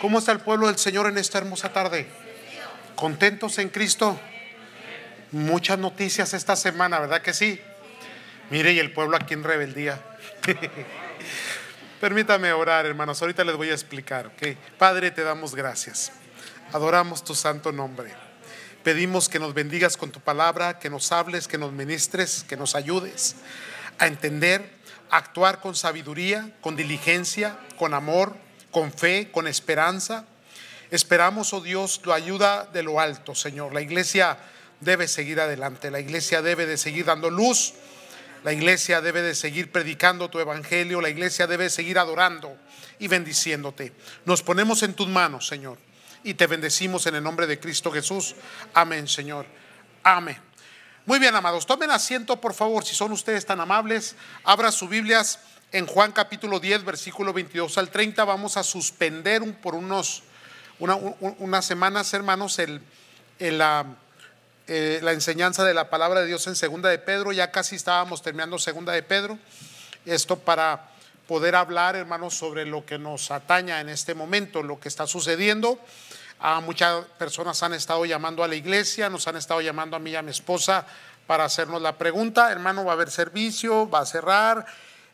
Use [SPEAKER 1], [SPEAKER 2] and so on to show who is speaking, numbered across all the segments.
[SPEAKER 1] ¿Cómo está el pueblo del Señor en esta hermosa tarde? ¿Contentos en Cristo? Muchas noticias esta semana, ¿verdad que sí? Mire, y el pueblo aquí en rebeldía. Permítame orar, hermanos. Ahorita les voy a explicar, ¿ok? Padre, te damos gracias. Adoramos tu santo nombre. Pedimos que nos bendigas con tu palabra, que nos hables, que nos ministres, que nos ayudes a entender, a actuar con sabiduría, con diligencia, con amor, con fe, con esperanza. Esperamos, oh Dios, tu ayuda de lo alto, Señor. La iglesia debe seguir adelante, la iglesia debe de seguir dando luz, la iglesia debe de seguir predicando tu evangelio, la iglesia debe seguir adorando y bendiciéndote. Nos ponemos en tus manos, Señor, y te bendecimos en el nombre de Cristo Jesús. Amén, Señor. Amén. Muy bien, amados, tomen asiento, por favor, si son ustedes tan amables, abra sus Biblias en Juan capítulo 10, versículo 22 al 30. Vamos a suspender un, por unos, una, unas semanas, hermanos, el, la, eh, la, enseñanza de la palabra de Dios en Segunda de Pedro. Ya casi estábamos terminando Segunda de Pedro. Esto para poder hablar, hermanos, sobre lo que nos ataña en este momento, lo que está sucediendo. Ah, muchas personas han estado llamando a la iglesia, nos han estado llamando a mí y a mi esposa para hacernos la pregunta, hermano, ¿va a haber servicio? ¿Va a cerrar?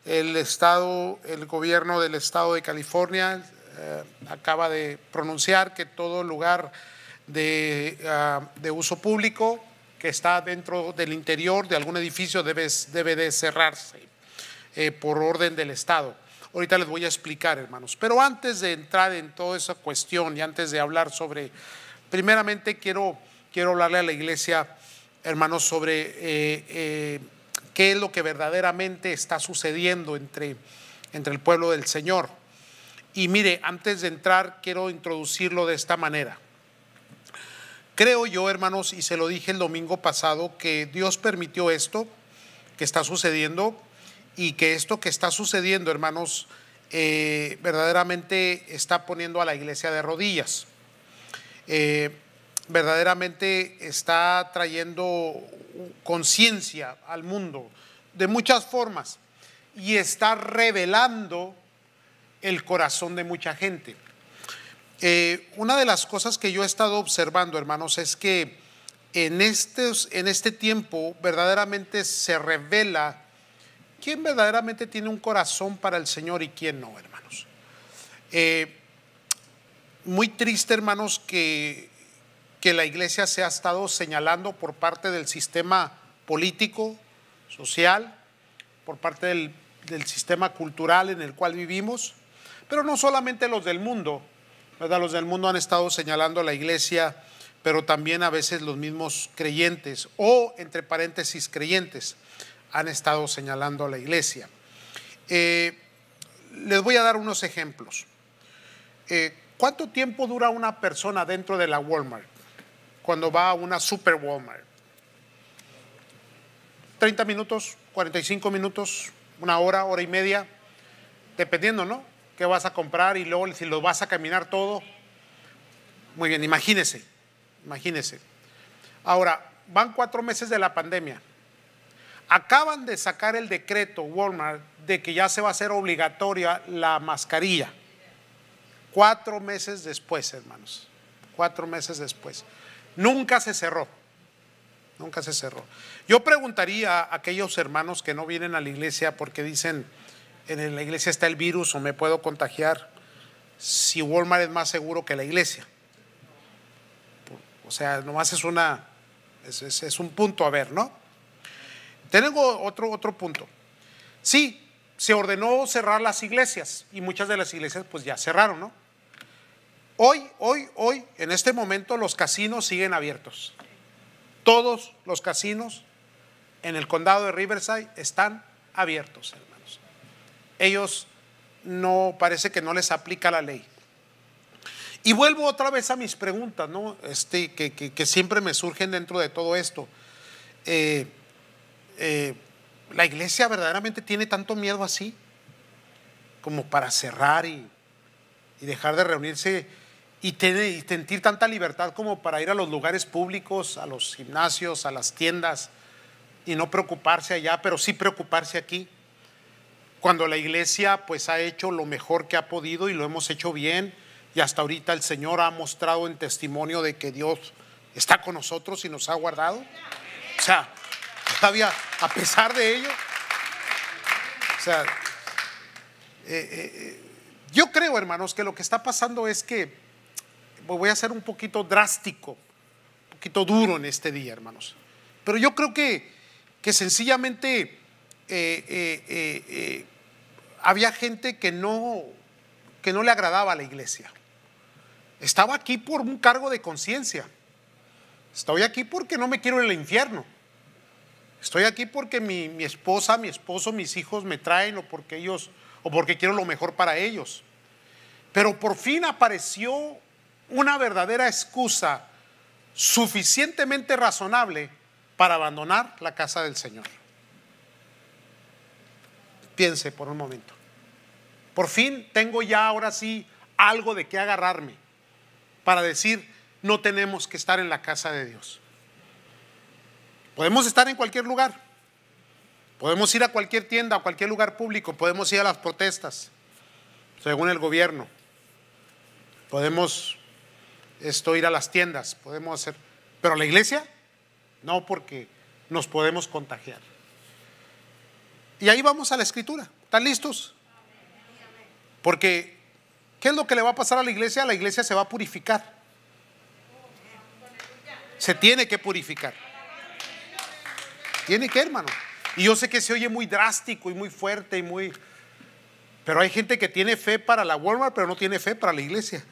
[SPEAKER 1] El Estado, el gobierno del Estado de California eh, acaba de pronunciar que todo lugar ah, de, uso público que está dentro del interior de algún edificio debe, debe de cerrarse eh, por orden del Estado. Ahorita les voy a explicar, hermanos. Pero antes de entrar en toda esa cuestión y antes de hablar sobre, primeramente quiero, quiero hablarle a la iglesia, hermanos, sobre eh, qué es lo que verdaderamente está sucediendo entre, entre el pueblo del Señor. Y mire, antes de entrar quiero introducirlo de esta manera. Creo yo, hermanos, y se lo dije el domingo pasado, que Dios permitió esto que está sucediendo y que esto que está sucediendo, hermanos, eh, verdaderamente está poniendo a la iglesia de rodillas. Eh, verdaderamente está trayendo conciencia al mundo de muchas formas y está revelando el corazón de mucha gente. Eh, una de las cosas que yo he estado observando, hermanos, es que en, en este tiempo verdaderamente se revela quién verdaderamente tiene un corazón para el Señor y quién no, hermanos. Eh, muy triste, hermanos, que que la iglesia se ha estado señalando por parte del sistema político, social, por parte del, sistema cultural en el cual vivimos, pero no solamente los del mundo, ¿verdad? Los del mundo han estado señalando a la iglesia, pero también a veces los mismos creyentes o, entre paréntesis, creyentes han estado señalando a la iglesia. Eh, les voy a dar unos ejemplos. Eh, ¿Cuánto tiempo dura una persona dentro de la Walmart? cuando va a una super Walmart. 30 minutos, 45 minutos, una hora, hora y media, dependiendo, ¿no? ¿Qué vas a comprar y luego si lo vas a caminar todo? Muy bien, imagínese, imagínese. Ahora, van cuatro meses de la pandemia. Acaban de sacar el decreto Walmart de que ya se va a hacer obligatoria la mascarilla. Cuatro meses después, hermanos. Cuatro meses después. Nunca se cerró. Nunca se cerró. Yo preguntaría a aquellos hermanos que no vienen a la iglesia porque dicen, en la iglesia está el virus o me puedo contagiar, si Walmart es más seguro que la iglesia. O sea, nomás es una, es, un punto a ver, ¿no? Tengo otro, otro punto. Sí, se ordenó cerrar las iglesias y muchas de las iglesias pues ya cerraron, ¿no? Hoy, hoy, hoy, en este momento los casinos siguen abiertos. Todos los casinos en el condado de Riverside están abiertos, hermanos. Ellos no, parece que no les aplica la ley. Y vuelvo otra vez a mis preguntas, ¿no? Este, que, siempre me surgen dentro de todo esto. Eh, eh, ¿La iglesia verdaderamente tiene tanto miedo así? Como para cerrar y, y dejar de reunirse y, sentir tanta libertad como para ir a los lugares públicos, a los gimnasios, a las tiendas y no preocuparse allá, pero sí preocuparse aquí. Cuando la iglesia pues ha hecho lo mejor que ha podido y lo hemos hecho bien y hasta ahorita el Señor ha mostrado en testimonio de que Dios está con nosotros y nos ha guardado. O sea, todavía a pesar de ello, o sea, eh, eh, eh, yo creo hermanos que lo que está pasando es que voy a ser un poquito drástico, un poquito duro en este día, hermanos. Pero yo creo que, que sencillamente eh, eh, eh, había gente que no, que no le agradaba a la iglesia. Estaba aquí por un cargo de conciencia. Estoy aquí porque no me quiero en el infierno. Estoy aquí porque mi, mi, esposa, mi esposo, mis hijos me traen o porque ellos, o porque quiero lo mejor para ellos. Pero por fin apareció una verdadera excusa suficientemente razonable para abandonar la casa del Señor. Piense por un momento. Por fin tengo ya ahora sí algo de qué agarrarme para decir, no tenemos que estar en la casa de Dios. Podemos estar en cualquier lugar. Podemos ir a cualquier tienda, a cualquier lugar público. Podemos ir a las protestas, según el gobierno. Podemos esto ir a las tiendas, podemos hacer, pero la iglesia no porque nos podemos contagiar. Y ahí vamos a la escritura. ¿Están listos? Porque ¿qué es lo que le va a pasar a la iglesia? La iglesia se va a purificar. Se tiene que purificar. Tiene que, hermano. Y yo sé que se oye muy drástico y muy fuerte y muy... Pero hay gente que tiene fe para la Walmart, pero no tiene fe para la iglesia.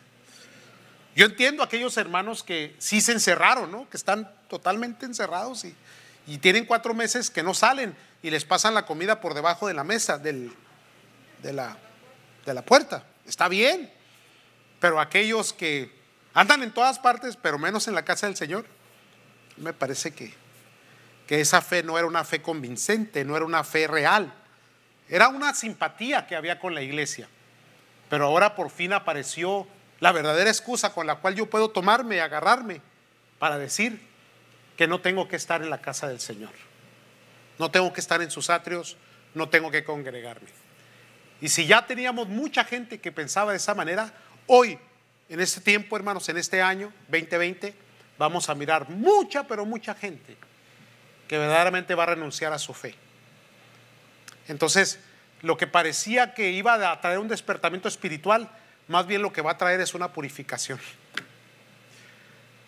[SPEAKER 1] Yo entiendo a aquellos hermanos que sí se encerraron, ¿no? Que están totalmente encerrados y, tienen cuatro meses que no salen y les pasan la comida por debajo de la mesa, de, la, de la puerta. Está bien, pero aquellos que andan en todas partes, pero menos en la casa del Señor, me parece que, que esa fe no era una fe convincente, no era una fe real. Era una simpatía que había con la iglesia. Pero ahora por fin apareció la verdadera excusa con la cual yo puedo tomarme, agarrarme, para decir que no tengo que estar en la casa del Señor. No tengo que estar en sus atrios, no tengo que congregarme. Y si ya teníamos mucha gente que pensaba de esa manera, hoy, en este tiempo, hermanos, en este año 2020, vamos a mirar mucha, pero mucha gente que verdaderamente va a renunciar a su fe. Entonces, lo que parecía que iba a traer un despertamiento espiritual, más bien lo que va a traer es una purificación.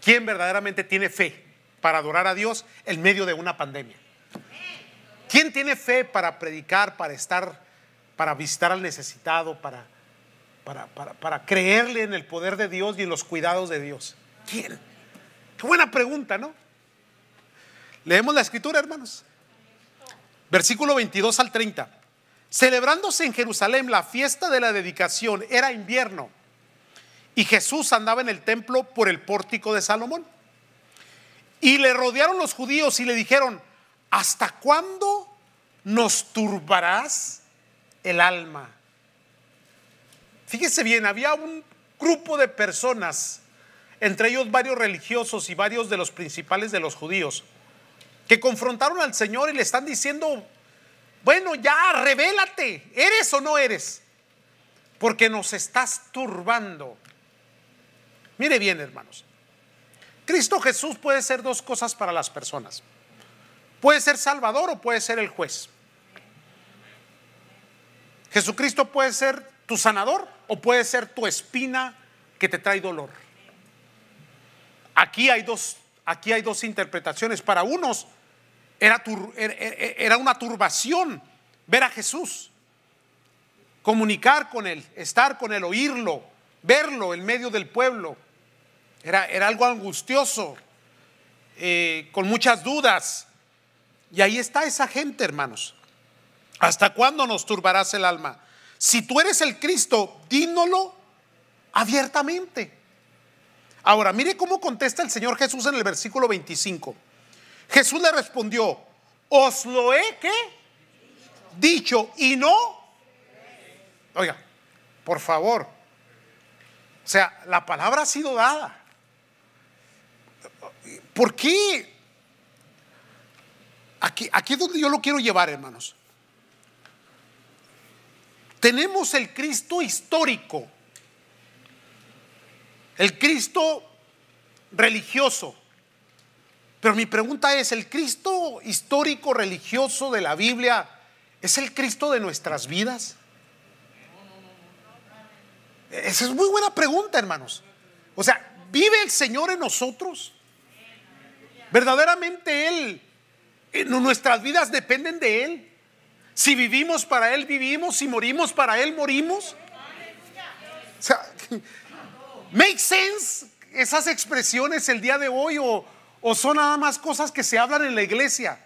[SPEAKER 1] ¿Quién verdaderamente tiene fe para adorar a Dios en medio de una pandemia? ¿Quién tiene fe para predicar, para estar, para visitar al necesitado, para, para, creerle en el poder de Dios y en los cuidados de Dios? ¿Quién? Qué buena pregunta, ¿no? Leemos la escritura, hermanos. Versículo 22 al 30. Celebrándose en Jerusalén la fiesta de la dedicación, era invierno, y Jesús andaba en el templo por el pórtico de Salomón. Y le rodearon los judíos y le dijeron, ¿hasta cuándo nos turbarás el alma? Fíjese bien, había un grupo de personas, entre ellos varios religiosos y varios de los principales de los judíos, que confrontaron al Señor y le están diciendo bueno, ya revélate, ¿eres o no eres? Porque nos estás turbando. Mire bien, hermanos. Cristo Jesús puede ser dos cosas para las personas. Puede ser Salvador o puede ser el juez. Jesucristo puede ser tu sanador o puede ser tu espina que te trae dolor. Aquí hay dos, aquí hay dos interpretaciones. Para unos Er, er, er, era, una turbación ver a Jesús, comunicar con Él, estar con Él, oírlo, verlo en medio del pueblo. Era, era algo angustioso, eh, con muchas dudas. Y ahí está esa gente, hermanos. ¿Hasta cuándo nos turbarás el alma? Si tú eres el Cristo, dínolo abiertamente. Ahora, mire cómo contesta el Señor Jesús en el versículo 25. Jesús le respondió, os lo he que dicho y no. Oiga, por favor. O sea, la palabra ha sido dada. ¿Por qué? Aquí, aquí es donde yo lo quiero llevar, hermanos. Tenemos el Cristo histórico, el Cristo religioso, pero mi pregunta es, ¿el Cristo histórico religioso de la Biblia es el Cristo de nuestras vidas? Esa es muy buena pregunta, hermanos. O sea, ¿vive el Señor en nosotros? ¿Verdaderamente Él? ¿Nuestras vidas dependen de Él? Si vivimos para Él, vivimos. Si morimos para Él, morimos. O sea, ¿make sense esas expresiones el día de hoy o, o son nada más cosas que se hablan en la iglesia.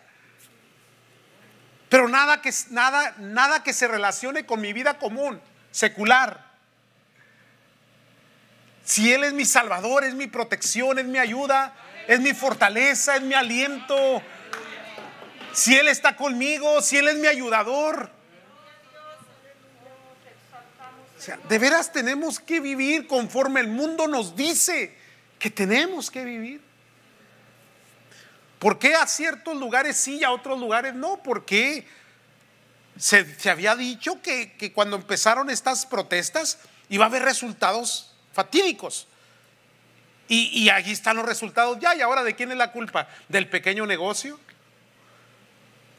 [SPEAKER 1] Pero nada que, nada, nada que se relacione con mi vida común, secular. Si Él es mi salvador, es mi protección, es mi ayuda, es mi fortaleza, es mi aliento. Si Él está conmigo, si Él es mi ayudador. de veras tenemos que vivir conforme el mundo nos dice que tenemos que vivir. ¿Por qué a ciertos lugares sí y a otros lugares no? ¿Por qué? Se, había dicho que, cuando empezaron estas protestas iba a haber resultados fatídicos. Y, y, allí están los resultados ya. ¿Y ahora de quién es la culpa? ¿Del pequeño negocio?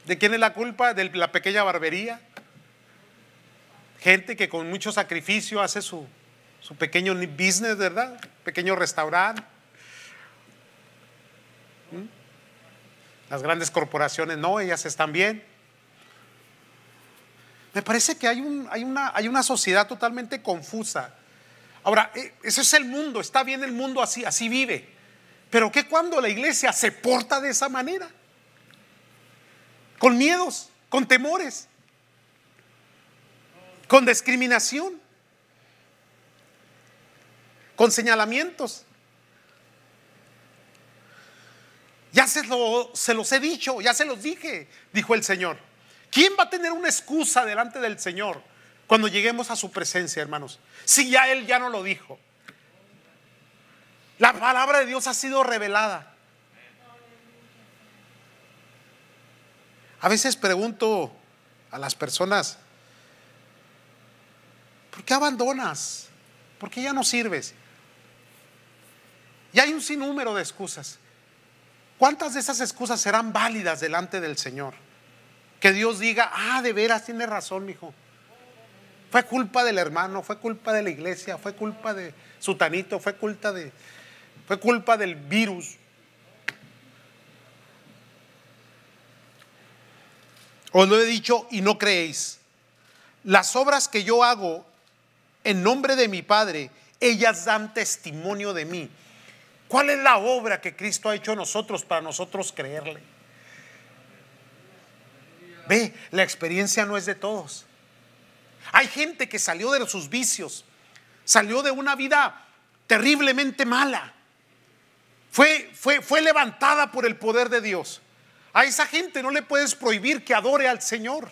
[SPEAKER 1] ¿De quién es la culpa? ¿De la pequeña barbería? Gente que con mucho sacrificio hace su, su pequeño business, ¿verdad? Pequeño restaurante. ¿Mm? Las grandes corporaciones no, ellas están bien. Me parece que hay, hay, una, hay una sociedad totalmente confusa. Ahora, eh, ese es el mundo, está bien el mundo así, así vive. Pero ¿qué cuando la iglesia se porta de esa manera? Con miedos, con temores, con discriminación, con señalamientos. Ya se, los he dicho, ya se los dije, dijo el Señor. ¿Quién va a tener una excusa delante del Señor cuando lleguemos a su presencia, hermanos? Si ya Él ya no lo dijo. La palabra de Dios ha sido revelada. A veces pregunto a las personas, ¿por qué abandonas? ¿Por qué ya no sirves? Y hay un sinnúmero de excusas. ¿Cuántas de esas excusas serán válidas delante del Señor? Que Dios diga, ah, de veras tiene razón, mi hijo. Fue culpa del hermano, fue culpa de la iglesia, fue culpa de Sutanito, fue culpa de. Fue culpa del virus. Os lo he dicho y no creéis. Las obras que yo hago en nombre de mi Padre, ellas dan testimonio de mí ¿Cuál es la obra que Cristo ha hecho a nosotros para nosotros creerle? Ve, la experiencia no es de todos. Hay gente que salió de sus vicios, salió de una vida terriblemente mala. Fue, fue, fue levantada por el poder de Dios. A esa gente no le puedes prohibir que adore al Señor.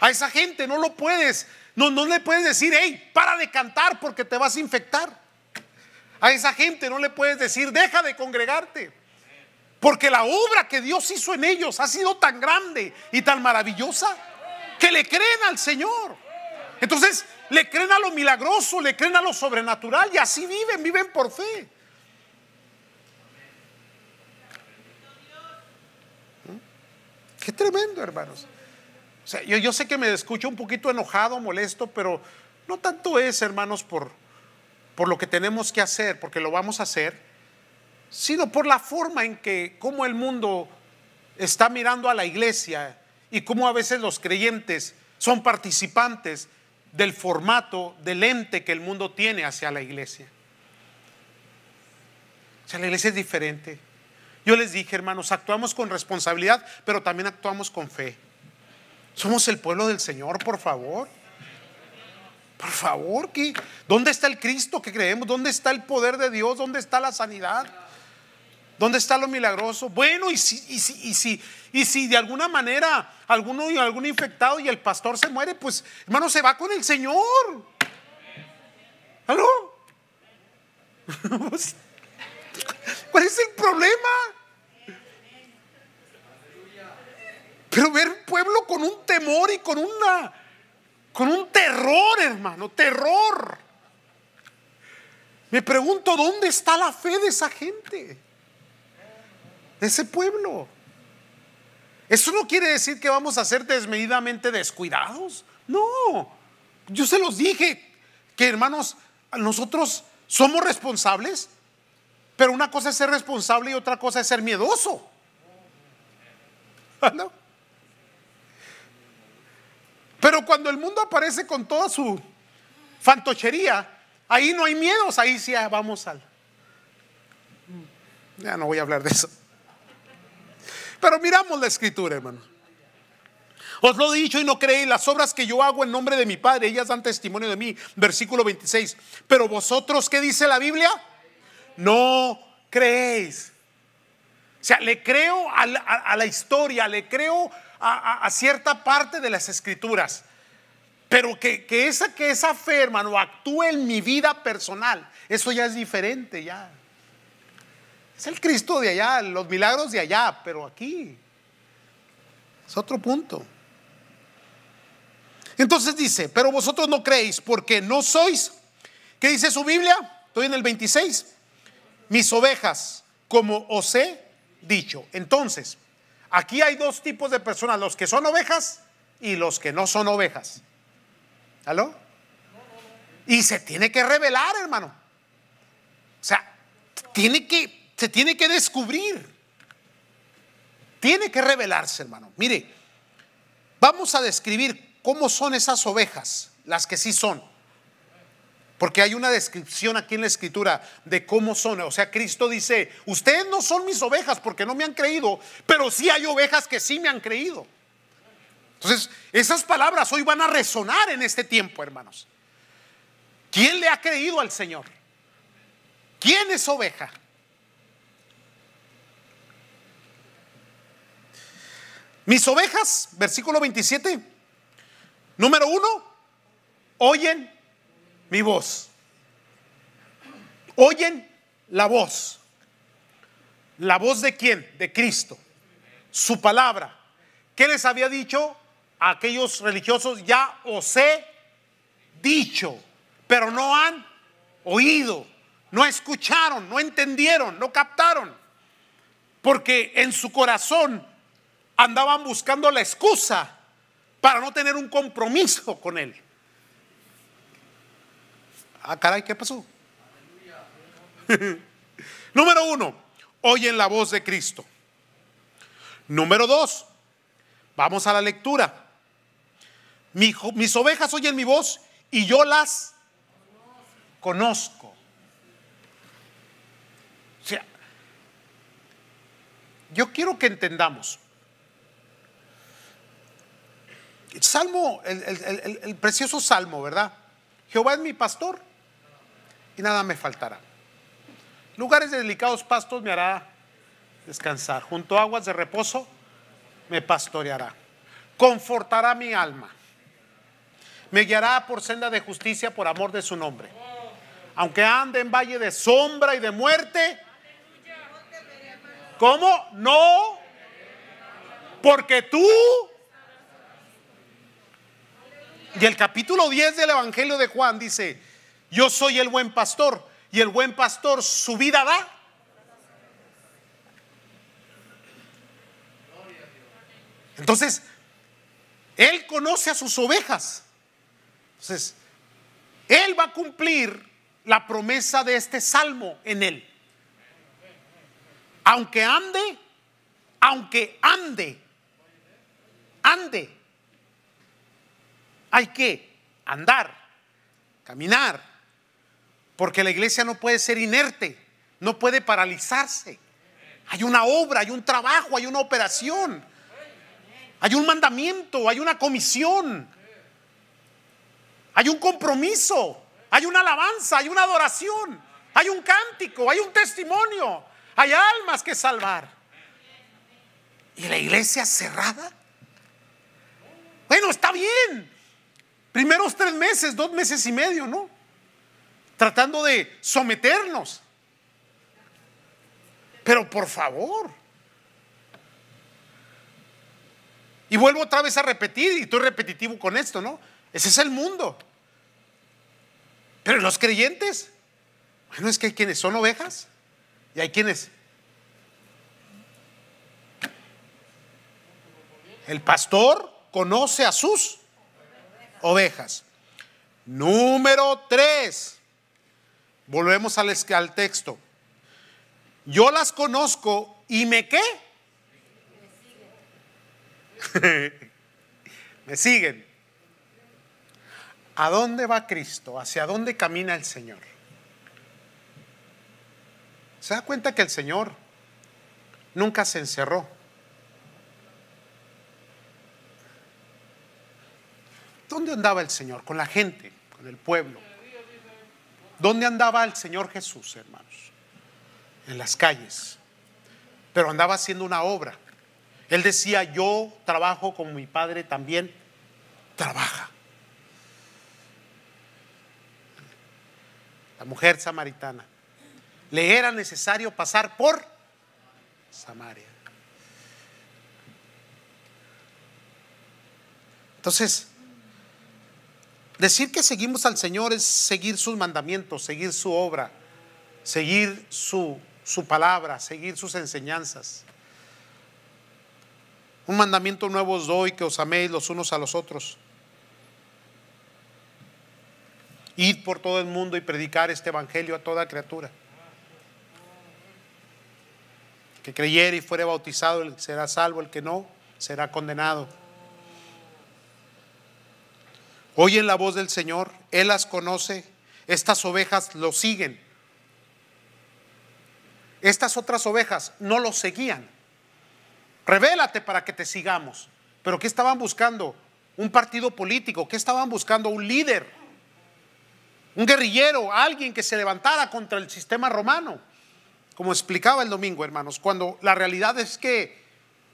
[SPEAKER 1] A esa gente no lo puedes, no, no le puedes decir, hey, para de cantar porque te vas a infectar. A esa gente no le puedes decir, deja de congregarte. Porque la obra que Dios hizo en ellos ha sido tan grande y tan maravillosa que le creen al Señor. Entonces, le creen a lo milagroso, le creen a lo sobrenatural y así viven, viven por fe. Qué tremendo, hermanos. yo, yo sé que me escucho un poquito enojado, molesto, pero no tanto es, hermanos, por, por lo que tenemos que hacer, porque lo vamos a hacer, sino por la forma en que, cómo el mundo está mirando a la iglesia y cómo a veces los creyentes son participantes del formato, del ente que el mundo tiene hacia la iglesia. O sea, la iglesia es diferente. Yo les dije, hermanos, actuamos con responsabilidad, pero también actuamos con fe. Somos el pueblo del Señor, por favor favor, ¿dónde está el Cristo que creemos? ¿Dónde está el poder de Dios? ¿Dónde está la sanidad? ¿Dónde está lo milagroso? Bueno, y si, y si, y si, y si de alguna manera alguno, algún infectado y el pastor se muere, pues hermano, se va con el Señor. ¿Aló? ¿Cuál es el problema? Pero ver pueblo con un temor y con una con un terror, hermano, terror. Me pregunto, ¿dónde está la fe de esa gente? De ese pueblo. Eso no quiere decir que vamos a ser desmedidamente descuidados. No, yo se los dije que hermanos, nosotros somos responsables, pero una cosa es ser responsable y otra cosa es ser miedoso. ¿No? Pero cuando el mundo aparece con toda su fantochería, ahí no hay miedos, ahí sí vamos al... Ya no voy a hablar de eso. Pero miramos la escritura, hermano. Os lo he dicho y no creéis, las obras que yo hago en nombre de mi Padre, ellas dan testimonio de mí. Versículo 26. Pero vosotros, ¿qué dice la Biblia? No creéis. O sea, le creo a la, historia, le creo a, cierta parte de las escrituras. Pero que, esa, que esa afirma no actúe en mi vida personal, eso ya es diferente, ya. Es el Cristo de allá, los milagros de allá, pero aquí es otro punto. Entonces dice, pero vosotros no creéis porque no sois. Que dice su Biblia? Estoy en el 26. Mis ovejas, como os he dicho. Entonces, Aquí hay dos tipos de personas, los que son ovejas y los que no son ovejas. ¿Aló? Y se tiene que revelar, hermano. O sea, tiene que, se tiene que descubrir. Tiene que revelarse, hermano. Mire, vamos a describir cómo son esas ovejas, las que sí son. Porque hay una descripción aquí en la escritura de cómo son. O sea, Cristo dice, ustedes no son mis ovejas porque no me han creído, pero sí hay ovejas que sí me han creído. Entonces, esas palabras hoy van a resonar en este tiempo, hermanos. ¿Quién le ha creído al Señor? ¿Quién es oveja? Mis ovejas, versículo 27, número uno, oyen mi voz. Oyen la voz. ¿La voz de quién? De Cristo. Su palabra. ¿Qué les había dicho a aquellos religiosos? Ya os he dicho, pero no han oído, no escucharon, no entendieron, no captaron. Porque en su corazón andaban buscando la excusa para no tener un compromiso con Él. Ah, caray, ¿qué pasó? Número uno, oyen la voz de Cristo. Número dos, vamos a la lectura. mis ovejas oyen mi voz y yo las conozco. O sea, yo quiero que entendamos. El salmo, el precioso salmo, ¿verdad? Jehová es mi pastor nada me faltará. Lugares de delicados pastos me hará descansar. Junto a aguas de reposo me pastoreará. Confortará mi alma. Me guiará por senda de justicia por amor de su nombre. Aunque ande en valle de sombra y de muerte. ¿Cómo? No. Porque tú... Y el capítulo 10 del Evangelio de Juan dice, yo soy el buen pastor y el buen pastor su vida da. Entonces, él conoce a sus ovejas. Entonces, él va a cumplir la promesa de este salmo en él. Aunque ande, aunque ande, ande. Hay que andar, caminar, porque la iglesia no puede ser inerte, no puede paralizarse. Hay una obra, hay un trabajo, hay una operación, hay un mandamiento, hay una comisión, hay un compromiso, hay una alabanza, hay una adoración, hay un cántico, hay un testimonio, hay almas que salvar. ¿Y la iglesia cerrada? Bueno, está bien. Primeros tres meses, dos meses y medio, ¿no? tratando de someternos. Pero por favor. Y vuelvo otra vez a repetir, y estoy repetitivo con esto, ¿no? Ese es el mundo. Pero los creyentes, bueno, es que hay quienes son ovejas y hay quienes. El pastor conoce a sus ovejas. Número tres. Volvemos al, texto. Yo las conozco y me qué? me siguen. ¿A dónde va Cristo? ¿Hacia dónde camina el Señor? Se da cuenta que el Señor nunca se encerró. ¿Dónde andaba el Señor? Con la gente, con el pueblo. ¿Dónde andaba el Señor Jesús, hermanos? En las calles. Pero andaba haciendo una obra. Él decía, yo trabajo como mi padre también trabaja. La mujer samaritana. Le era necesario pasar por Samaria. Entonces, Decir que seguimos al Señor es seguir sus mandamientos, seguir su obra, seguir su, su palabra, seguir sus enseñanzas. Un mandamiento nuevo os doy, que os améis los unos a los otros. Id por todo el mundo y predicar este evangelio a toda criatura. que creyere y fuere bautizado será salvo, el que no será condenado oyen la voz del Señor, Él las conoce, estas ovejas lo siguen. Estas otras ovejas no lo seguían. Revélate para que te sigamos. Pero ¿qué estaban buscando? Un partido político, ¿qué estaban buscando? Un líder, un guerrillero, alguien que se levantara contra el sistema romano. Como explicaba el domingo, hermanos, cuando la realidad es que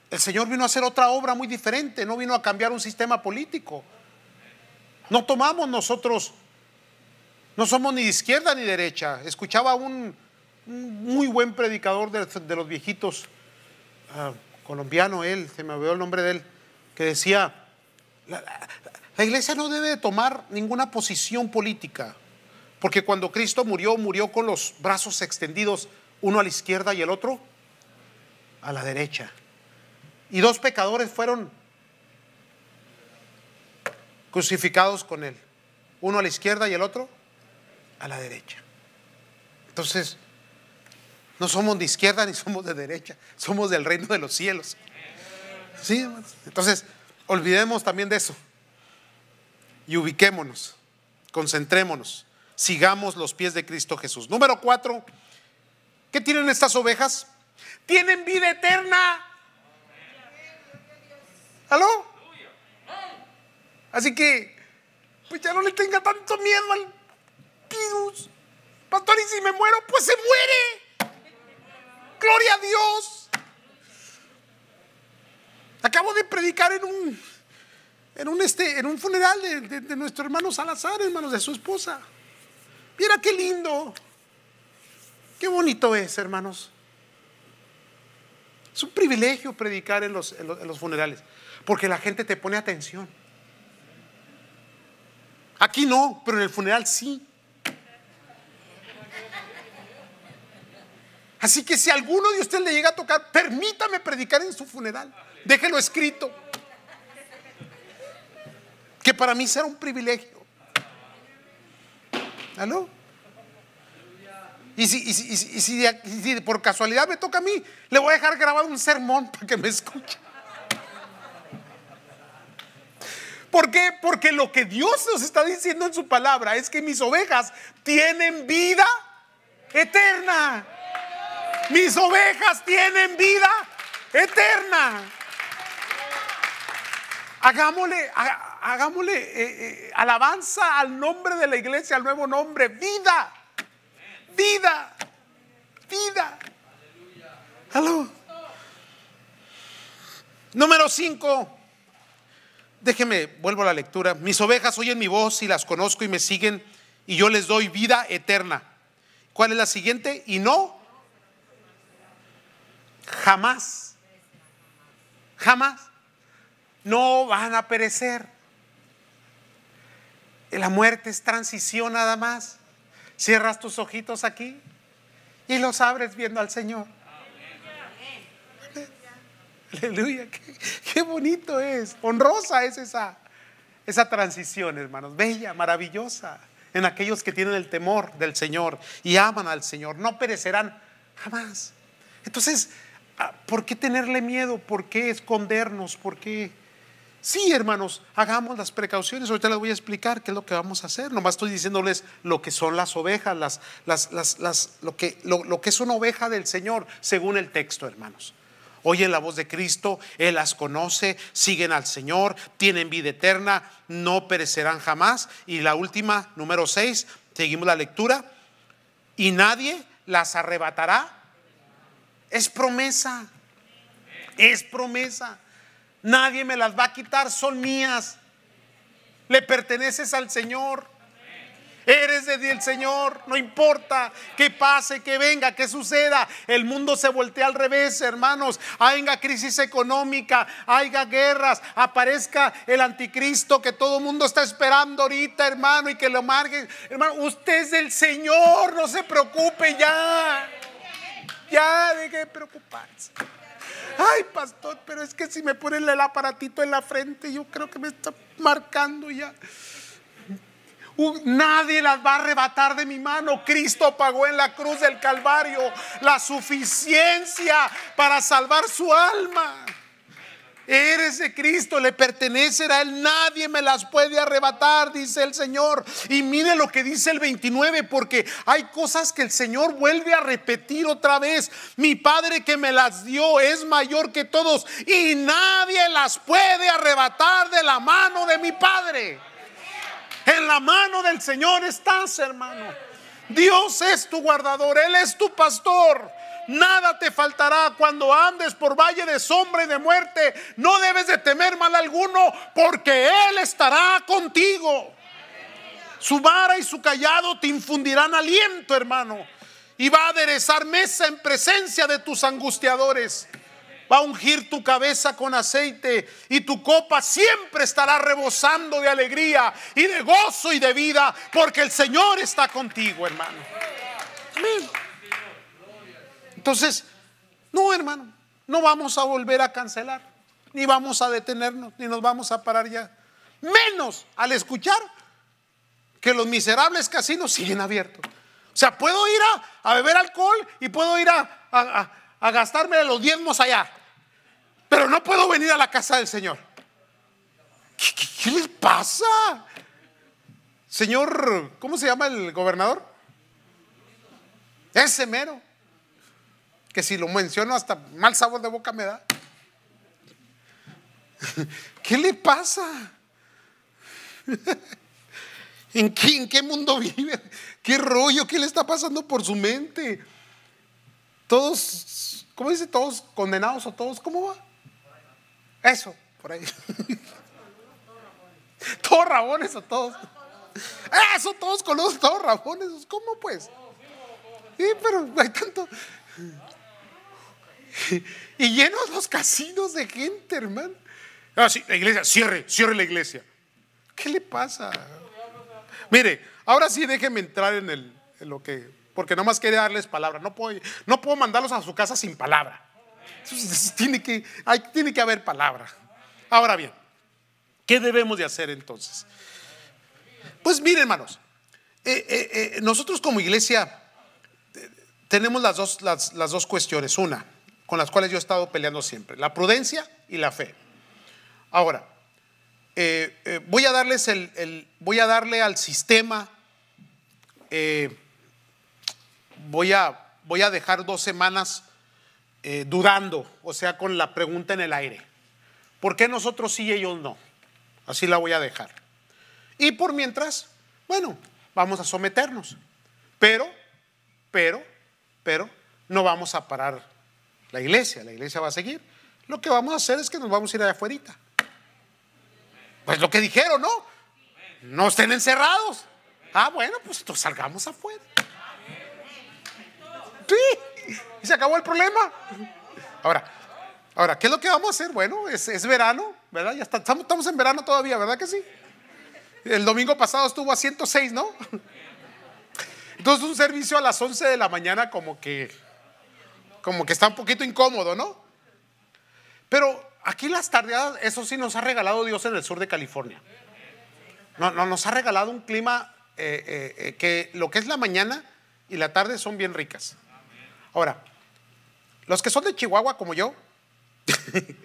[SPEAKER 1] el Señor vino a hacer otra obra muy diferente, no vino a cambiar un sistema político no tomamos nosotros, no somos ni de izquierda ni derecha. Escuchaba un, muy buen predicador de, los viejitos, ah, colombiano él, se me olvidó el nombre de él, que decía, la, iglesia no debe tomar ninguna posición política, porque cuando Cristo murió, murió con los brazos extendidos, uno a la izquierda y el otro a la derecha. Y dos pecadores fueron crucificados con Él, uno a la izquierda y el otro a la derecha. Entonces, no somos de izquierda ni somos de derecha, somos del reino de los cielos. ¿Sí? Entonces, olvidemos también de eso y ubiquémonos, concentrémonos, sigamos los pies de Cristo Jesús. Número cuatro, ¿qué tienen estas ovejas? Tienen vida eterna. ¿Aló? Así que, pues ya no le tenga tanto miedo al virus. Pastor, y si me muero, pues se muere. Gloria a Dios. Acabo de predicar en un, en un, este, en un funeral de, nuestro hermano Salazar, hermanos de su esposa. Mira qué lindo. Qué bonito es, hermanos. Es un privilegio predicar en los funerales, porque la gente te pone atención. Aquí no, pero en el funeral sí. Así que si a alguno de ustedes le llega a tocar, permítame predicar en su funeral. Déjelo escrito. Que para mí será un privilegio. ¿Aló? Y si, si por casualidad me toca a mí, le voy a dejar grabado un sermón para que me escuche. ¿Por qué? Porque lo que Dios nos está diciendo en su palabra es que mis ovejas tienen vida eterna. Mis ovejas tienen vida eterna. Hagámosle, hagámosle eh, eh, alabanza al nombre de la iglesia, al nuevo nombre, vida, vida, vida. Número 5 déjeme, vuelvo a la lectura. Mis ovejas oyen mi voz y las conozco y me siguen y yo les doy vida eterna. ¿Cuál es la siguiente? Y no. Jamás. Jamás. No van a perecer. La muerte es transición nada más. Cierras tus ojitos aquí y los abres viendo al Señor. Aleluya, qué, bonito es. Honrosa es esa, esa transición, hermanos. Bella, maravillosa. En aquellos que tienen el temor del Señor y aman al Señor, no perecerán jamás. Entonces, ah, ¿por qué tenerle miedo? ¿Por qué escondernos? ¿Por qué? Sí, hermanos, hagamos las precauciones. Ahorita les voy a explicar qué es lo que vamos a hacer. Nomás estoy diciéndoles lo que son las ovejas, las, las, las, lo, que, lo que es una oveja del Señor, según el texto, hermanos oyen la voz de Cristo, Él las conoce, siguen al Señor, tienen vida eterna, no perecerán jamás. Y la última, número 6, seguimos la lectura, y nadie las arrebatará. Es promesa, es promesa. Nadie me las va a quitar, son mías. Le perteneces al Señor. Eres del Señor. No importa que pase, que venga, que suceda. El mundo se voltea al revés, hermanos. Haya crisis económica, haya guerras, aparezca el anticristo que todo el mundo está esperando ahorita, hermano, y que lo marquen. Hermano, usted es del Señor. No se preocupe ya. Ya deje de preocuparse. Ay, pastor, pero es que si me ponen el aparatito en la frente, yo creo que me está marcando ya. Nadie las va a arrebatar de mi mano. Cristo pagó en la cruz del Calvario la suficiencia para salvar su alma. Eres de Cristo, le pertenece a Él, nadie me las puede arrebatar, dice el Señor. Y mire lo que dice el 29, porque hay cosas que el Señor vuelve a repetir otra vez. Mi Padre que me las dio es mayor que todos y nadie las puede arrebatar de la mano de mi Padre. En la mano del Señor estás, hermano. Dios es tu guardador, Él es tu pastor. Nada te faltará cuando andes por valle de sombra y de muerte. No debes de temer mal alguno, porque Él estará contigo. Su vara y su callado te infundirán aliento, hermano. Y va a aderezar mesa en presencia de tus angustiadores va a ungir tu cabeza con aceite y tu copa siempre estará rebosando de alegría y de gozo y de vida porque el Señor está contigo, hermano. Entonces, no, hermano, no vamos a volver a cancelar, ni vamos a detenernos, ni nos vamos a parar ya. Menos al escuchar que los miserables casinos siguen abiertos. O sea, puedo ir a, a beber alcohol y puedo ir a, a, a gastarme los diezmos allá. Pero no puedo venir a la casa del Señor. ¿Qué, le pasa? Señor, ¿cómo se llama el gobernador? Ese mero. Que si lo menciono hasta mal sabor de boca me da. ¿Qué le pasa? ¿En qué, ¿En qué, mundo vive? ¿Qué rollo? ¿Qué le está pasando por su mente? Todos, ¿cómo dice? Todos condenados o todos, ¿cómo va? Eso, por ahí. Todos rabones A todos. Ah, son todos colosos, todos rabones. Pues, ¿Cómo pues? Sí, pero hay tanto. Y llenos los casinos de gente, hermano. Ah, sí, la iglesia, cierre, cierre la iglesia. ¿Qué le pasa? Mire, ahora sí déjenme entrar en, el, lo que. Porque nomás quería darles palabra. No puedo, no puedo mandarlos a su casa sin palabra. tiene, que, hay, tiene que haber palabra. Ahora bien, ¿qué debemos de hacer entonces? Pues miren, hermanos, eh, eh, eh, nosotros como iglesia tenemos las dos, las, dos cuestiones. Una, con las cuales yo he estado peleando siempre, la prudencia y la fe. Ahora, voy, a darles el, voy a darle al sistema, voy, a, voy a dejar dos semanas eh, dudando, o sea, con la pregunta en el aire. ¿Por qué nosotros sí y ellos no? Así la voy a dejar. Y por mientras, bueno, vamos a someternos. Pero, pero, pero, no vamos a parar la iglesia, la iglesia va a seguir. Lo que vamos a hacer es que nos vamos a ir allá afuera. Pues lo que dijeron, ¿no? No estén encerrados. Ah, bueno, pues salgamos afuera. Sí y se acabó el problema. Ahora, ahora, ¿qué es lo que vamos a hacer? Bueno, es, verano, ¿verdad? Ya estamos, en verano todavía, ¿verdad que sí? El domingo pasado estuvo a 106, ¿no? Entonces un servicio a las 11 de la mañana como que, como que está un poquito incómodo, ¿no? Pero aquí las tardeadas, eso sí nos ha regalado Dios en el sur de California. No, no nos ha regalado un clima eh, eh, eh, que lo que es la mañana y la tarde son bien ricas. Ahora, los que son de Chihuahua como yo,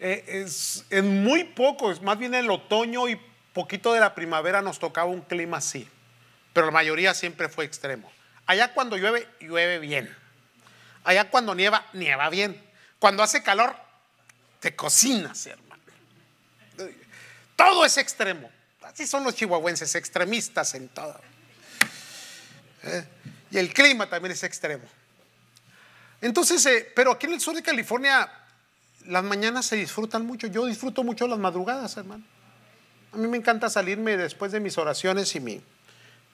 [SPEAKER 1] eh, en muy poco, más bien el otoño y poquito de la primavera nos tocaba un clima así, pero la mayoría siempre fue extremo. Allá cuando llueve, llueve bien. Allá cuando nieva, nieva bien. Cuando hace calor, te cocinas, hermano. Todo es extremo. Así son los chihuahuenses, extremistas en todo. ¿Eh? Y el clima también es extremo. Entonces, eh, pero aquí en el sur de California las mañanas se disfrutan mucho. Yo disfruto mucho las madrugadas, hermano. A mí me encanta salirme después de mis oraciones y, mi,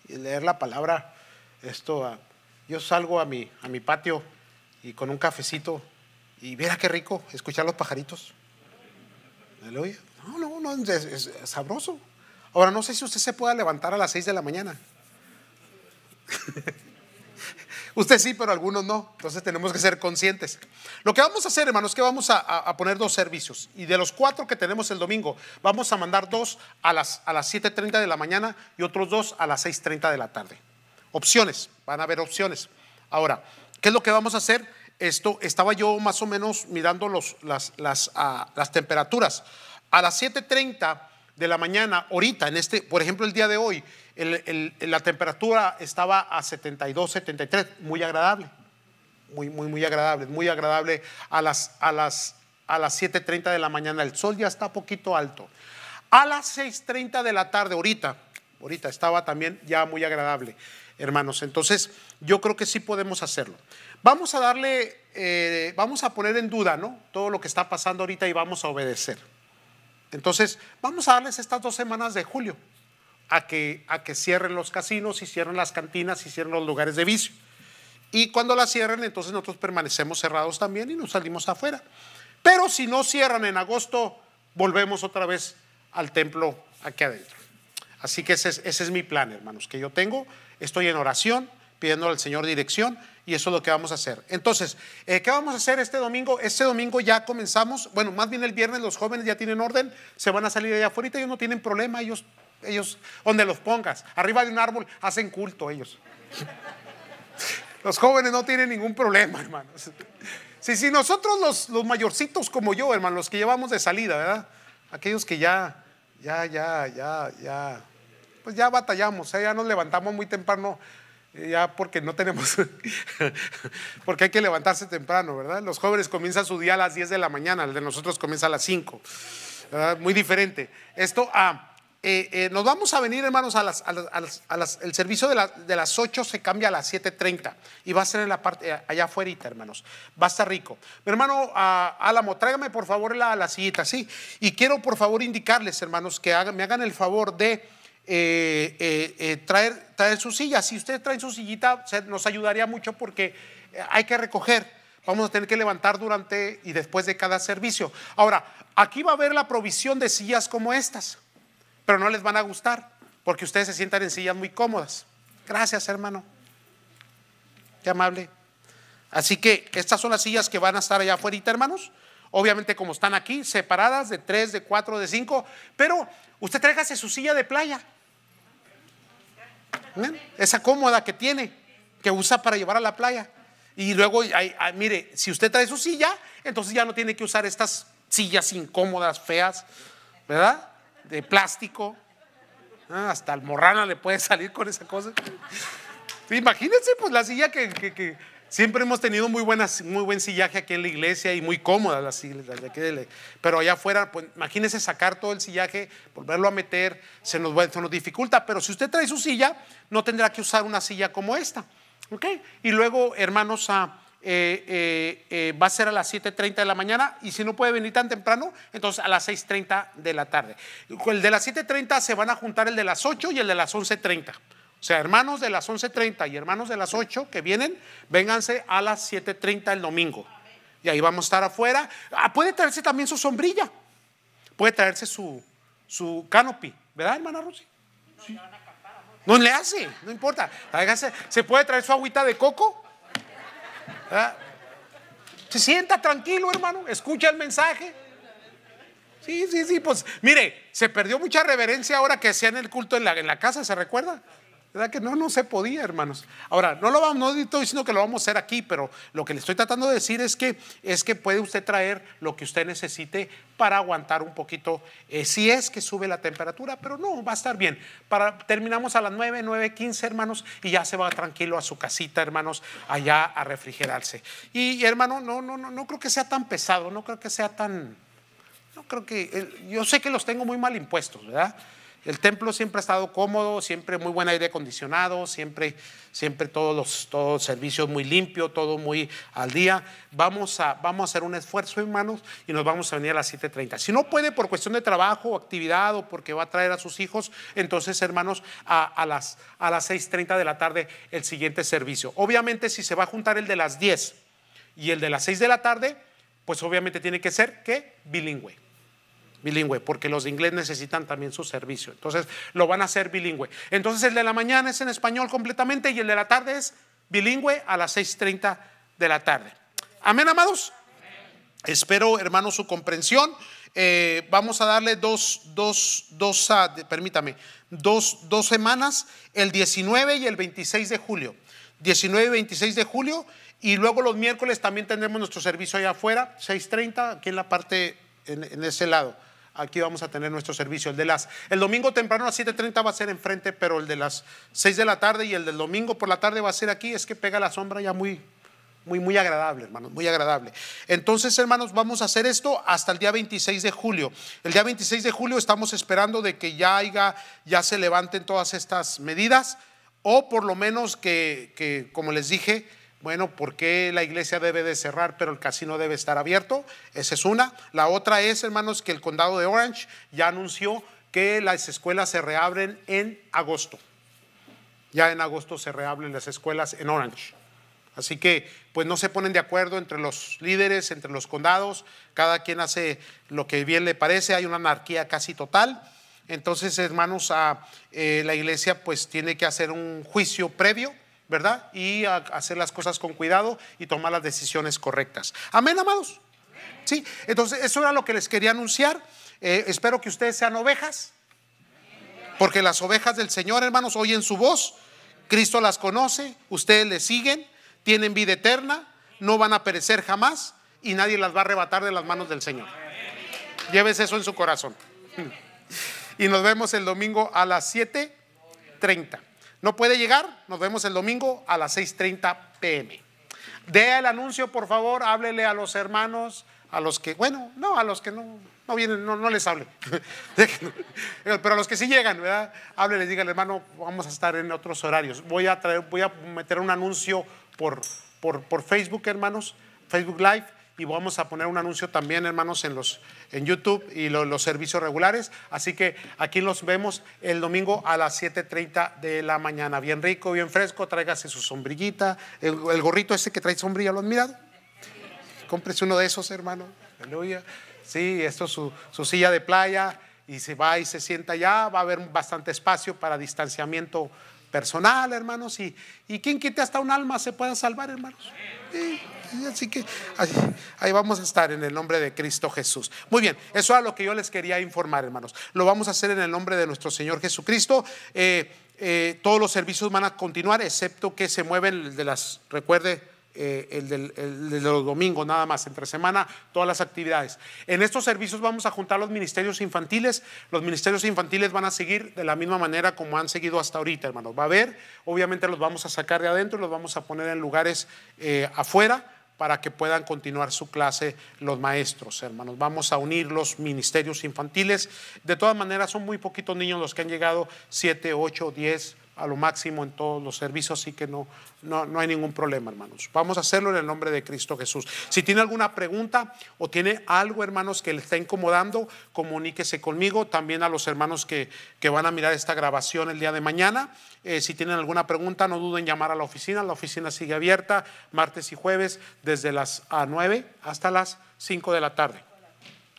[SPEAKER 1] y leer la palabra. Esto, ah, yo salgo a mi, a mi patio y con un cafecito y mira qué rico escuchar los pajaritos. Aleluya. No, no, no, es, sabroso. Ahora, no sé si usted se pueda levantar a las 6 de la mañana. Usted sí, pero algunos no. Entonces tenemos que ser conscientes. Lo que vamos a hacer, hermanos, es que vamos a, poner dos servicios. Y de los cuatro que tenemos el domingo, vamos a mandar dos a las, a las 7.30 de la mañana y otros dos a las 6.30 de la tarde. Opciones, van a haber opciones. Ahora, ¿qué es lo que vamos a hacer? Esto, estaba yo más o menos mirando los, las, las, ah, las temperaturas. A las 7.30 de la mañana, ahorita, en este, por ejemplo, el día de hoy, la temperatura estaba a 72, 73, muy agradable, muy, muy, muy agradable, muy agradable a las, a las, a las 7.30 de la mañana, el sol ya está poquito alto. A las 6.30 de la tarde, ahorita, ahorita estaba también ya muy agradable, hermanos. Entonces, yo creo que sí podemos hacerlo. Vamos a darle, eh, vamos a poner en duda, ¿no? Todo lo que está pasando ahorita y vamos a obedecer. Entonces, vamos a darles estas dos semanas de julio a que, a que cierren los casinos y cierren las cantinas y cierren los lugares de vicio. Y cuando las cierren, entonces nosotros permanecemos cerrados también y nos salimos afuera. Pero si no cierran en agosto, volvemos otra vez al templo aquí adentro. Así que ese ese es mi plan, hermanos, que yo tengo. Estoy en oración pidiendo al Señor dirección y eso es lo que vamos a hacer. Entonces, eh, ¿qué vamos a hacer este domingo? Este domingo ya comenzamos, bueno, más bien el viernes los jóvenes ya tienen orden, se van a salir allá afuera, ellos no tienen problema, ellos, ellos, donde los pongas, arriba de un árbol, hacen culto ellos. Los jóvenes no tienen ningún problema, hermanos. sí, sí, nosotros los, los mayorcitos como yo, hermano, los que llevamos de salida, ¿verdad? Aquellos que ya, ya, ya, ya, ya, pues ya batallamos, ¿eh? ya nos levantamos muy temprano eh, ya porque no tenemos, porque hay que levantarse temprano, ¿verdad? Los jóvenes comienzan su día a las 10 de la mañana, el de nosotros comienza a las 5, Muy diferente. Esto, ah, eh, eh, nos vamos a venir, hermanos, a las, el servicio de, las 8 se cambia a las 7.30 y va a ser en la parte, allá afuera, hermanos. Va a estar rico. Mi hermano ah, Álamo, tráigame por favor la, la sillita, sí. Y quiero por favor indicarles, hermanos, que me hagan el favor de... Eh, eh, eh, traer, traer su silla. Si ustedes traen su sillita, nos ayudaría mucho porque hay que recoger vamos a tener que levantar durante y después de cada servicio. Ahora, aquí va a haber la provisión de sillas como estas, pero no les van a gustar porque ustedes se sientan en sillas muy cómodas. Gracias, hermano. Qué amable. Así que estas son las sillas que van a estar allá afuera, hermanos. Obviamente como están aquí, separadas de tres, de cuatro, de cinco, pero usted tráigase su silla de playa. Esa cómoda que tiene, que usa para llevar a la playa. Y luego, mire, si usted trae su silla, entonces ya no tiene que usar estas sillas incómodas, feas, ¿verdad? De plástico. Ah, hasta hasta morrana le puede salir con esa cosa. Imagínense, pues la silla que Siempre hemos tenido muy, buenas, muy buen sillaje aquí en la iglesia y muy cómodas las silla. Pero allá afuera, pues, imagínese sacar todo el sillaje, volverlo a meter, se nos, nos dificulta. Pero si usted trae su silla, no tendrá que usar una silla como esta. Y luego, hermanos, ah, eh, eh, eh, va a ser a las 7.30 de la mañana y si no puede venir tan temprano, entonces a las 6.30 de la tarde. El de las 7.30 se van a juntar el de las 8 y el de las 11.30. O sea, hermanos de las 11.30 y hermanos de las 8 que vienen, vénganse a las 7.30 el domingo. Y ahí vamos a estar afuera. Ah, puede traerse también su sombrilla. Puede traerse su, su canopy. ¿Verdad, hermana Rosy? Sí. No le hace, no importa. Se puede traer su agüita de coco. Se sienta tranquilo, hermano. Escucha el mensaje. Sí, sí, sí. Pues mire, se perdió mucha reverencia ahora que hacían el culto en la, en la casa, ¿se recuerda? ¿Verdad que no? No se podía, hermanos. Ahora, no lo vamos, no estoy diciendo que lo vamos a hacer aquí, pero lo que le estoy tratando de decir es que, es que puede usted traer lo que usted necesite para aguantar un poquito, eh, si es que sube la temperatura, pero no, va a estar bien. Para, terminamos a las 9, 9, 15, hermanos, y ya se va tranquilo a su casita, hermanos, allá a refrigerarse. Y, hermano, no, no, no, no creo que sea tan pesado, no creo que sea tan, no creo que, eh, yo sé que los tengo muy mal impuestos, ¿verdad? El templo siempre ha estado cómodo, siempre muy buen aire acondicionado, siempre, siempre todos los todos servicios muy limpios, todo muy al día. Vamos a, vamos a hacer un esfuerzo, hermanos, y nos vamos a venir a las 7.30. Si no puede por cuestión de trabajo, actividad o porque va a traer a sus hijos, entonces, hermanos, a, las, a las 6.30 de la tarde el siguiente servicio. Obviamente, si se va a juntar el de las 10 y el de las 6 de la tarde, pues obviamente tiene que ser que bilingüe bilingüe, porque los de inglés necesitan también su servicio. Entonces lo van a hacer bilingüe. Entonces el de la mañana es en español completamente y el de la tarde es bilingüe a las 6.30 de la tarde. Amén, amados. Espero, hermanos, su comprensión. Eh, vamos a darle dos, dos, dos, permítame, dos, dos semanas, el 19 y el 26 de julio. 19 y 26 de julio y luego los miércoles también tendremos nuestro servicio allá afuera, 6.30, aquí en la parte, en ese lado. Aquí vamos a tener nuestro servicio. El de las, el domingo temprano a las 7.30 va a ser enfrente, pero el de las 6 de la tarde y el del domingo por la tarde va a ser aquí. Es que pega la sombra ya muy, muy, muy agradable, hermanos, muy agradable. Entonces, hermanos, vamos a hacer esto hasta el día 26 de julio. El día 26 de julio estamos esperando de que ya ya se levanten todas estas medidas, o por lo menos que, que como les dije, bueno, ¿por qué la iglesia debe de cerrar pero el casino debe estar abierto? Esa es una. La otra es, hermanos, que el condado de Orange ya anunció que las escuelas se reabren en agosto. Ya en agosto se reabren las escuelas en Orange. Así que, pues no se ponen de acuerdo entre los líderes, entre los condados, cada quien hace lo que bien le parece, hay una anarquía casi total. Entonces, hermanos, a, ah, eh, la iglesia pues tiene que hacer un juicio previo ¿verdad? Y hacer las cosas con cuidado y tomar las decisiones correctas. Amén, amados. Sí, entonces eso era lo que les quería anunciar. Eh, espero que ustedes sean ovejas, porque las ovejas del Señor, hermanos, oyen su voz. Cristo las conoce, ustedes le siguen, tienen vida eterna, no van a perecer jamás y nadie las va a arrebatar de las manos del Señor. Llévese eso en su corazón. Y nos vemos el domingo a las 7:30. No puede llegar, nos vemos el domingo a las 6.30 pm. Dé el anuncio, por favor, háblele a los hermanos, a los que, bueno, no, a los que no, no vienen, no, les hable. Pero a los que sí llegan, ¿verdad? Hábleles, díganle, hermano, vamos a estar en otros horarios. Voy a, traer, voy a meter un anuncio por, por, por Facebook, hermanos, Facebook Live y vamos a poner un anuncio también, hermanos, en, los, en YouTube y los servicios regulares. Así que aquí los vemos el domingo a las 7.30 de la mañana. Bien rico, bien fresco, tráigase su sombrillita, el, gorrito ese que trae sombrilla, ¿lo han mirado? Cómprese uno de esos, hermano. Aleluya. Sí, esto es su, silla de playa y se va y se sienta allá. Va a haber bastante espacio para distanciamiento personal, hermanos, y, y quien quite hasta un alma se pueda salvar, hermanos. así que ahí, vamos a estar en el nombre de Cristo Jesús. Muy bien, eso es lo que yo les quería informar, hermanos. Lo vamos a hacer en el nombre de nuestro Señor Jesucristo. Eh, eh, todos los servicios van a continuar, excepto que se mueven de las, recuerde, eh, el, del, de los domingos nada más, entre semana, todas las actividades. En estos servicios vamos a juntar los ministerios infantiles. Los ministerios infantiles van a seguir de la misma manera como han seguido hasta ahorita, hermanos. Va a haber, obviamente los vamos a sacar de adentro y los vamos a poner en lugares eh, afuera para que puedan continuar su clase los maestros, hermanos. Vamos a unir los ministerios infantiles. De todas maneras, son muy poquitos niños los que han llegado, 7, 8, 10, a lo máximo en todos los servicios, así que no, no, hay ningún problema, hermanos. Vamos a hacerlo en el nombre de Cristo Jesús. Si tiene alguna pregunta o tiene algo, hermanos, que le está incomodando, comuníquese conmigo, también a los hermanos que, van a mirar esta grabación el día de mañana. Eh, si tienen alguna pregunta, no duden en llamar a la oficina. La oficina sigue abierta martes y jueves desde las 9 hasta las 5 de la tarde.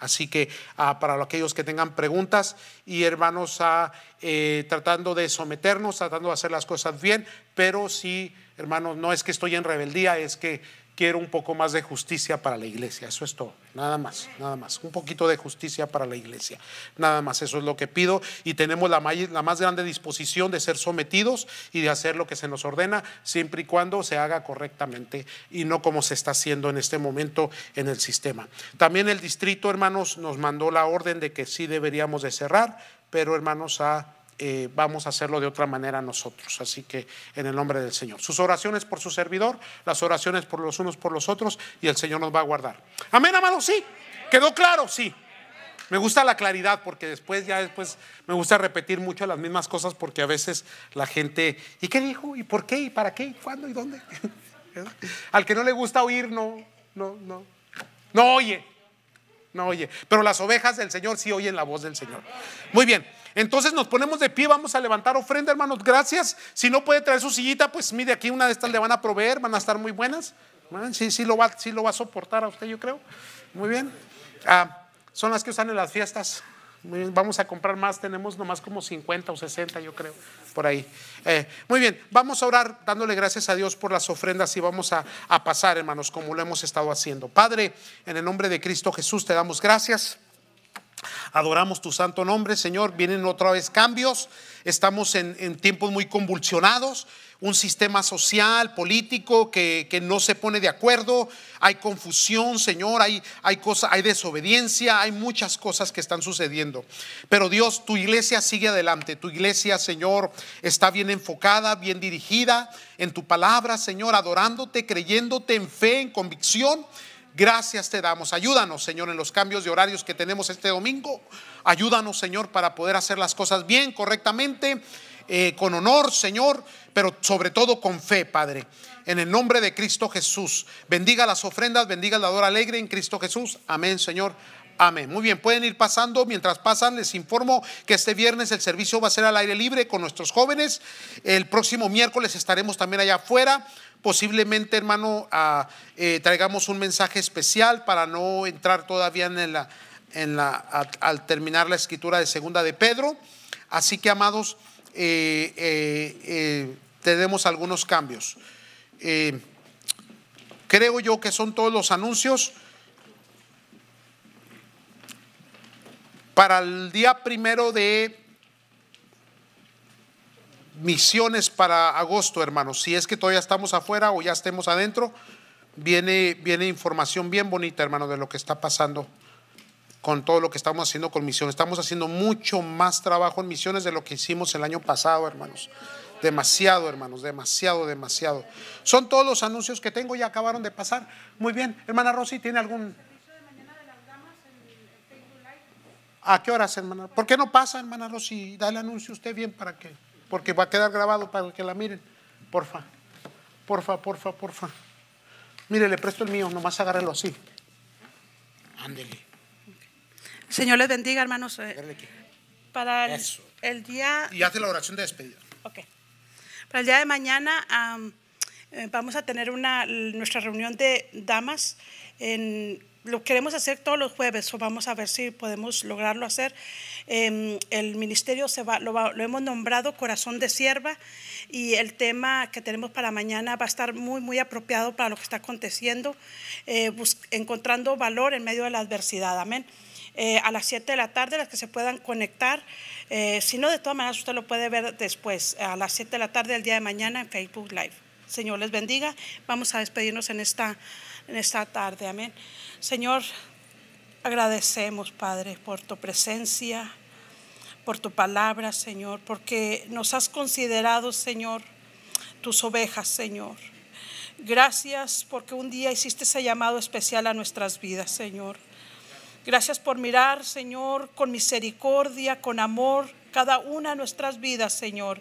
[SPEAKER 1] Así que ah, para aquellos que tengan preguntas y hermanos ah, eh, tratando de someternos, tratando de hacer las cosas bien, pero sí, hermanos, no es que estoy en rebeldía, es que quiero un poco más de justicia para la iglesia, eso es todo, nada más, nada más, un poquito de justicia para la iglesia, nada más, eso es lo que pido y tenemos la, más grande disposición de ser sometidos y de hacer lo que se nos ordena, siempre y cuando se haga correctamente y no como se está haciendo en este momento en el sistema. También el distrito, hermanos, nos mandó la orden de que sí deberíamos de cerrar, pero hermanos, ha. Eh, vamos a hacerlo de otra manera nosotros. Así que en el nombre del Señor. Sus oraciones por su servidor, las oraciones por los unos por los otros y el Señor nos va a guardar. Amén, amado, sí. ¿Quedó claro? Sí. Me gusta la claridad porque después, ya después, me gusta repetir mucho las mismas cosas porque a veces la gente, ¿y qué dijo? ¿Y por qué? ¿Y para qué? ¿Y cuándo? ¿Y dónde? Al que no le gusta oír, no, no, no. No oye, no oye. Pero las ovejas del Señor sí oyen la voz del Señor. Muy bien. Entonces nos ponemos de pie, vamos a levantar ofrenda, hermanos. Gracias. Si no puede traer su sillita, pues mire, aquí una de estas le van a proveer, van a estar muy buenas. Ah, sí, sí lo va, lo va a soportar a usted, yo creo. Muy bien. Ah, son las que usan en las fiestas. vamos a comprar más, tenemos nomás como 50 o 60, yo creo, por ahí. Eh, muy bien, vamos a orar dándole gracias a Dios por las ofrendas y vamos a, a pasar, hermanos, como lo hemos estado haciendo. Padre, en el nombre de Cristo Jesús, te damos gracias. Adoramos tu santo nombre, Señor. Vienen otra vez cambios. Estamos en, tiempos muy convulsionados. Un sistema social, político que, no se pone de acuerdo. Hay confusión, Señor. Hay, hay, hay desobediencia. Hay muchas cosas que están sucediendo. Pero Dios, tu iglesia sigue adelante. Tu iglesia, Señor, está bien enfocada, bien dirigida en tu palabra, Señor. Adorándote, creyéndote en fe, en convicción Gracias te damos. Ayúdanos, Señor, en los cambios de horarios que tenemos este domingo. Ayúdanos, Señor, para poder hacer las cosas bien, correctamente, eh, con honor, Señor, pero sobre todo con fe, Padre. En el nombre de Cristo Jesús. Bendiga las ofrendas, bendiga el dador alegre en Cristo Jesús. Amén, Señor. Amén. Muy bien, pueden ir pasando. Mientras pasan, les informo que este viernes el servicio va a ser al aire libre con nuestros jóvenes. El próximo miércoles estaremos también allá afuera. Posiblemente, hermano, ah, eh, traigamos un mensaje especial para no entrar todavía en la, en la, al terminar la escritura de segunda de Pedro. Así que, amados, eh, eh, tenemos algunos cambios. creo yo que son todos los anuncios. para el día primero de misiones para agosto, hermanos. Si es que todavía estamos afuera o ya estemos adentro, viene, viene información bien bonita, hermanos, de lo que está pasando con todo lo que estamos haciendo con misiones. Estamos haciendo mucho más trabajo en misiones de lo que hicimos el año pasado, hermanos. Demasiado, hermanos, demasiado, demasiado. Son todos los anuncios que tengo, ya acabaron de pasar. Muy bien, hermana Rosy, ¿tiene algún ¿A qué horas, hermana? ¿Por qué no pasa, hermana Rosy? Da el anuncio usted bien para que, porque va a quedar grabado para que la miren. Porfa, porfa, porfa, porfa. Mire, le presto el mío, nomás agárrelo así. Ándele.
[SPEAKER 2] Señor les bendiga, hermanos. Eh, para el, día. Y hace la oración de despedida. Ok. Para el día de mañana eh, vamos a tener una, nuestra reunión de damas en lo queremos hacer todos los jueves, o vamos a ver si podemos lograrlo hacer. Em, el ministerio se va, lo, hemos nombrado Corazón de Sierva y el tema que tenemos para mañana va a estar muy, muy apropiado para lo que está aconteciendo, eh, encontrando valor en medio de la adversidad. Amén. Eh, a las 7 de la tarde, las que se puedan conectar. Eh, si no, de todas maneras, usted lo puede ver después, a las 7 de la tarde del día de mañana en Facebook Live. Señor les bendiga. Vamos a despedirnos en esta en esta tarde. Amén. Señor, agradecemos, Padre, por tu presencia, por tu palabra, Señor, porque nos has considerado, Señor, tus ovejas, Señor. Gracias porque un día hiciste ese llamado especial a nuestras vidas, Señor. Gracias por mirar, Señor, con misericordia, con amor, cada una de nuestras vidas, Señor.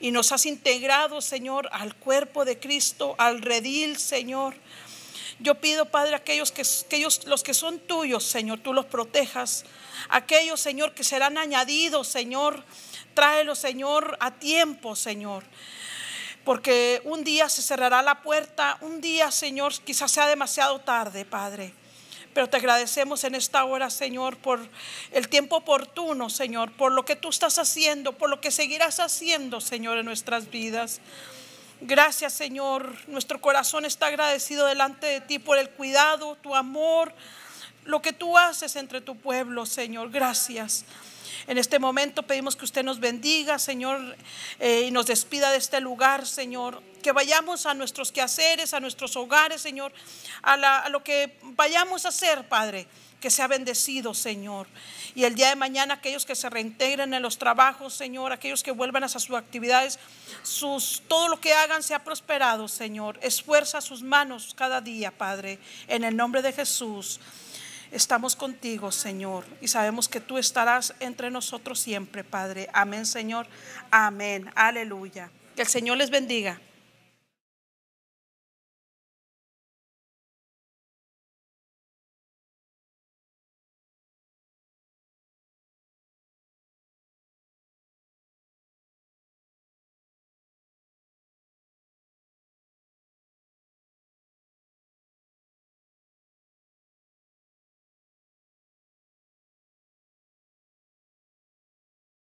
[SPEAKER 2] Y nos has integrado, Señor, al cuerpo de Cristo, al redil, Señor. Yo pido, Padre, aquellos que aquellos, los que son tuyos, Señor, tú los protejas. Aquellos, Señor, que serán añadidos, Señor, tráelos, Señor, a tiempo, Señor porque un día se cerrará la puerta, un día, Señor, quizás sea demasiado tarde, Padre. Pero te agradecemos en esta hora, Señor, por el tiempo oportuno, Señor, por lo que tú estás haciendo, por lo que seguirás haciendo, Señor, en nuestras vidas. Gracias Señor, nuestro corazón está agradecido delante de ti por el cuidado, tu amor, lo que tú haces entre tu pueblo, Señor. Gracias. En este momento pedimos que usted nos bendiga, Señor, eh, y nos despida de este lugar, Señor. Que vayamos a nuestros quehaceres, a nuestros hogares, Señor, a lo que vayamos a hacer, Padre que sea bendecido, Señor. Y el día de mañana aquellos que se reintegren en los trabajos, Señor, aquellos que vuelvan a sus actividades, sus, todo lo que hagan sea prosperado, Señor. Esfuerza sus manos cada día, Padre, en el nombre de Jesús. Estamos contigo, Señor, y sabemos que tú estarás entre nosotros siempre, Padre. Amén, Señor. Amén. Aleluya. Que el Señor les bendiga.